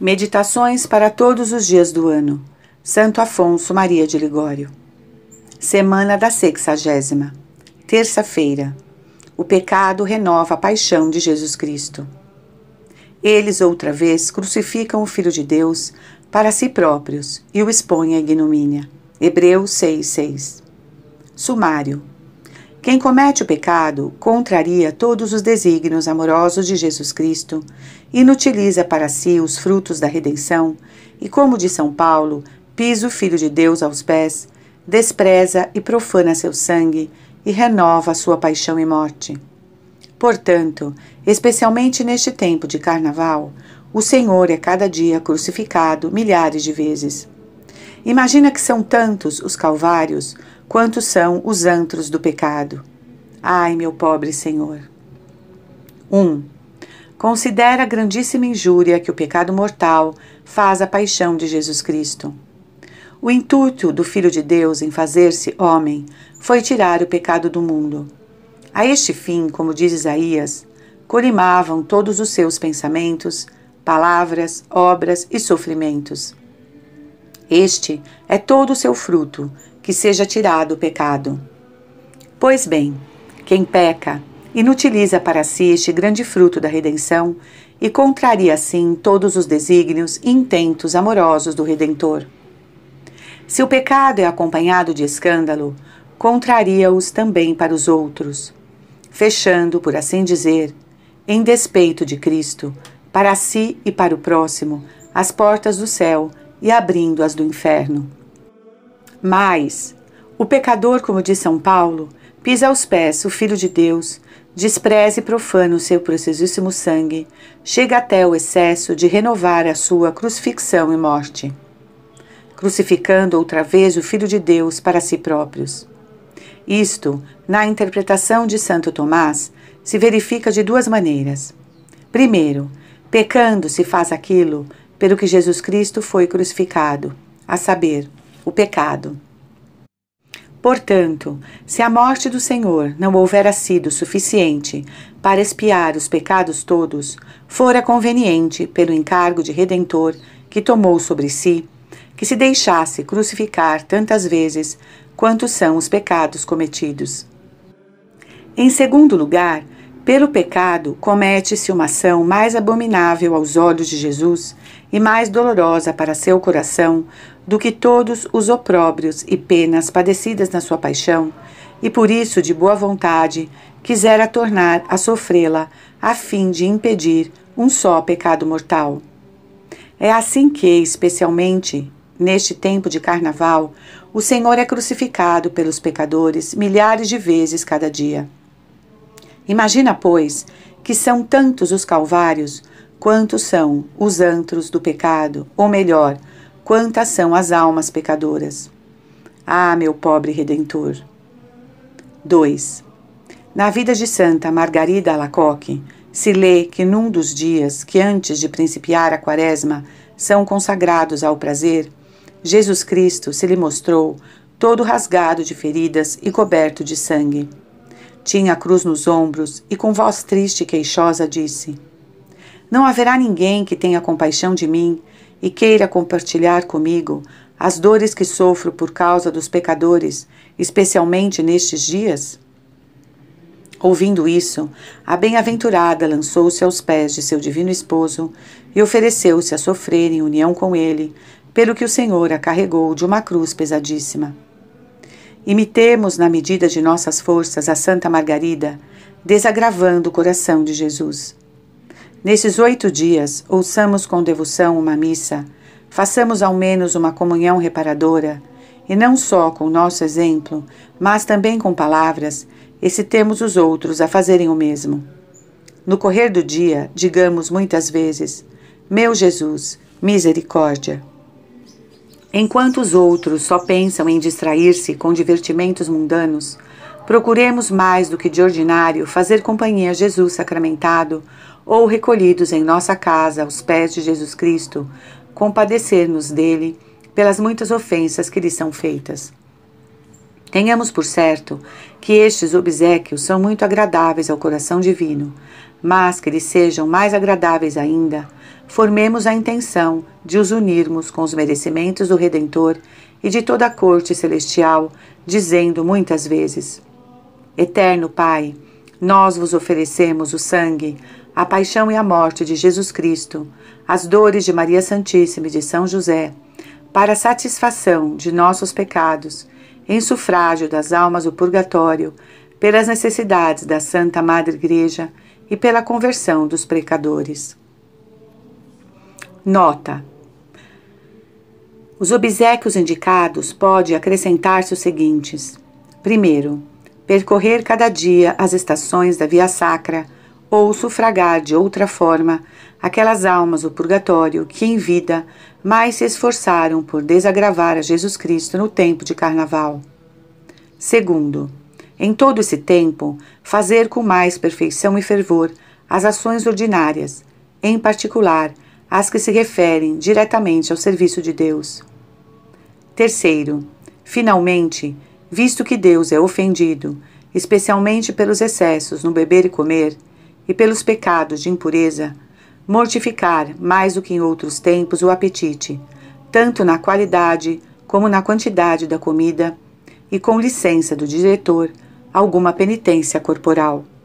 Meditações para todos os dias do ano. Santo Afonso Maria de Ligório. Semana da Sexagésima. Terça-feira. O pecado renova a paixão de Jesus Cristo. Eles outra vez crucificam o Filho de Deus para si próprios e o expõem à ignomínia. Hebreus 6:6. Sumário. Quem comete o pecado contraria todos os desígnios amorosos de Jesus Cristo, inutiliza para si os frutos da redenção e, como diz São Paulo, pisa o Filho de Deus aos pés, despreza e profana seu sangue e renova sua paixão e morte. Portanto, especialmente neste tempo de carnaval, o Senhor é cada dia crucificado milhares de vezes. Imagina que são tantos os calvários quantos são os antros do pecado. Ai, meu pobre Senhor. 1. Um, considera a grandíssima injúria que o pecado mortal faz à paixão de Jesus Cristo. O intuito do Filho de Deus em fazer-se homem foi tirar o pecado do mundo. A este fim, como diz Isaías, colimavam todos os seus pensamentos, palavras, obras e sofrimentos. Este é todo o seu fruto, que seja tirado o pecado. Pois bem, quem peca, inutiliza para si este grande fruto da redenção e contraria assim todos os desígnios e intentos amorosos do Redentor. Se o pecado é acompanhado de escândalo, contraria-os também para os outros, fechando, por assim dizer, em despeito de Cristo, para si e para o próximo, as portas do céu e abrindo as do inferno. Mas o pecador, como diz São Paulo, pisa aos pés o Filho de Deus, despreza e profana o seu preciosíssimo sangue, chega até o excesso de renovar a sua crucifixão e morte, crucificando outra vez o Filho de Deus para si próprios. Isto, na interpretação de Santo Tomás, se verifica de duas maneiras. Primeiro, pecando se faz aquilo pelo que Jesus Cristo foi crucificado, a saber, o pecado. Portanto, se a morte do Senhor não houvera sido suficiente para expiar os pecados todos, fora conveniente, pelo encargo de redentor que tomou sobre si, que se deixasse crucificar tantas vezes quantos são os pecados cometidos. Em segundo lugar, pelo pecado comete-se uma ação mais abominável aos olhos de Jesus e mais dolorosa para seu coração do que todos os opróbrios e penas padecidas na sua paixão, e por isso, de boa vontade, quisera tornar a sofrê-la, a fim de impedir um só pecado mortal. É assim que, especialmente neste tempo de carnaval, o Senhor é crucificado pelos pecadores milhares de vezes cada dia. Imagina, pois, que são tantos os calvários quantos são os antros do pecado, ou melhor, quantas são as almas pecadoras. Ah, meu pobre redentor! 2. Na vida de Santa Margarida Alacoque, se lê que num dos dias que antes de principiar a quaresma são consagrados ao prazer, Jesus Cristo se lhe mostrou todo rasgado de feridas e coberto de sangue. Tinha a cruz nos ombros e com voz triste e queixosa disse: não haverá ninguém que tenha compaixão de mim e queira compartilhar comigo as dores que sofro por causa dos pecadores, especialmente nestes dias? Ouvindo isso, a bem-aventurada lançou-se aos pés de seu divino esposo e ofereceu-se a sofrer em união com ele, pelo que o Senhor a carregou de uma cruz pesadíssima. Imitemos, na medida de nossas forças, a Santa Margarida, desagravando o coração de Jesus. Nesses oito dias, ouçamos com devoção uma missa, façamos ao menos uma comunhão reparadora, e não só com nosso exemplo, mas também com palavras, excitemos os outros a fazerem o mesmo. No correr do dia, digamos muitas vezes: Meu Jesus, misericórdia. Enquanto os outros só pensam em distrair-se com divertimentos mundanos, procuremos mais do que de ordinário fazer companhia a Jesus sacramentado ou recolhidos em nossa casa aos pés de Jesus Cristo, compadecermos dele pelas muitas ofensas que lhe são feitas. Tenhamos por certo que estes obsequios são muito agradáveis ao coração divino, mas que lhes sejam mais agradáveis ainda, formemos a intenção de os unirmos com os merecimentos do Redentor e de toda a corte celestial, dizendo muitas vezes: Eterno Pai, nós vos oferecemos o sangue, a paixão e a morte de Jesus Cristo, as dores de Maria Santíssima e de São José, para satisfação de nossos pecados, em sufrágio das almas do purgatório, pelas necessidades da Santa Madre Igreja e pela conversão dos pecadores. Nota: Os obsequios indicados pode acrescentar-se os seguintes: primeiro, percorrer cada dia as estações da Via Sacra ou sufragar de outra forma aquelas almas do purgatório que em vida mais se esforçaram por desagravar a Jesus Cristo no tempo de carnaval. Segundo, em todo esse tempo, fazer com mais perfeição e fervor as ações ordinárias, em particular as que se referem diretamente ao serviço de Deus. Terceiro, finalmente, visto que Deus é ofendido, especialmente pelos excessos no beber e comer, e pelos pecados de impureza, mortificar, mais do que em outros tempos, o apetite, tanto na qualidade como na quantidade da comida, e com licença do diretor, alguma penitência corporal.